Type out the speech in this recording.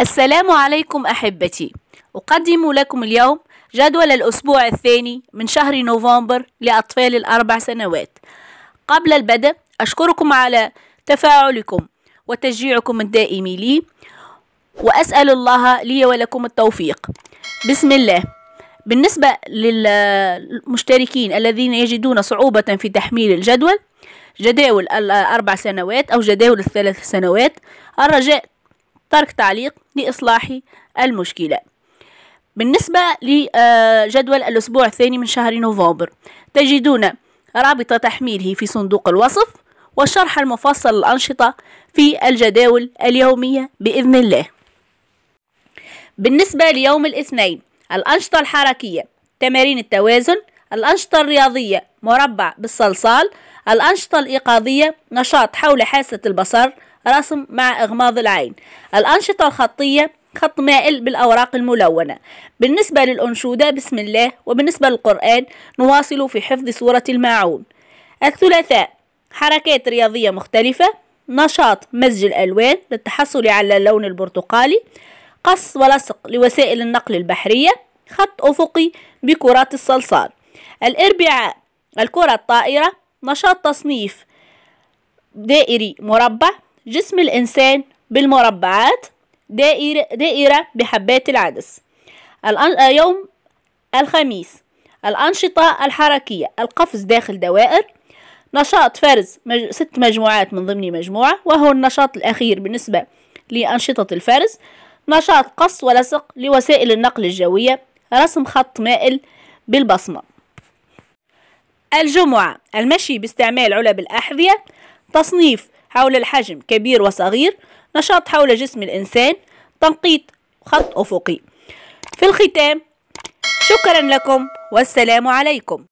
السلام عليكم أحبتي أقدم لكم اليوم جدول الأسبوع الثاني من شهر نوفمبر لأطفال الأربع سنوات قبل البدء أشكركم على تفاعلكم وتشجيعكم الدائم لي وأسأل الله لي ولكم التوفيق بسم الله بالنسبة للمشتركين الذين يجدون صعوبة في تحميل الجدول جداول الأربع سنوات أو جداول الثلاث سنوات الرجاء ترك تعليق لإصلاح المشكلة بالنسبة لجدول الأسبوع الثاني من شهر نوفمبر تجدون رابط تحميله في صندوق الوصف والشرح المفصل للأنشطة في الجداول اليومية بإذن الله بالنسبة ليوم الاثنين الأنشطة الحركية تمارين التوازن الأنشطة الرياضية مربع بالصلصال الأنشطة الإيقاظية نشاط حول حاسة البصر رسم مع إغماض العين الأنشطة الخطية خط مائل بالأوراق الملونة بالنسبة للأنشودة بسم الله وبالنسبة للقرآن نواصل في حفظ سورة الماعون الثلاثاء حركات رياضية مختلفة نشاط مزج الألوان للتحصل على اللون البرتقالي قص ولصق لوسائل النقل البحرية خط أفقي بكرات الصلصال الأربعاء الكرة الطائرة نشاط تصنيف دائري مربع جسم الإنسان بالمربعات دائرة, دائرة بحبات العدس يوم الخميس الأنشطة الحركية القفز داخل دوائر نشاط فرز مج... ست مجموعات من ضمن مجموعة وهو النشاط الأخير بالنسبة لأنشطة الفرز نشاط قص ولصق لوسائل النقل الجوية رسم خط مائل بالبصمة الجمعة المشي باستعمال علب الأحذية تصنيف حول الحجم كبير وصغير نشاط حول جسم الإنسان تنقيط خط أفقي في الختام شكرا لكم والسلام عليكم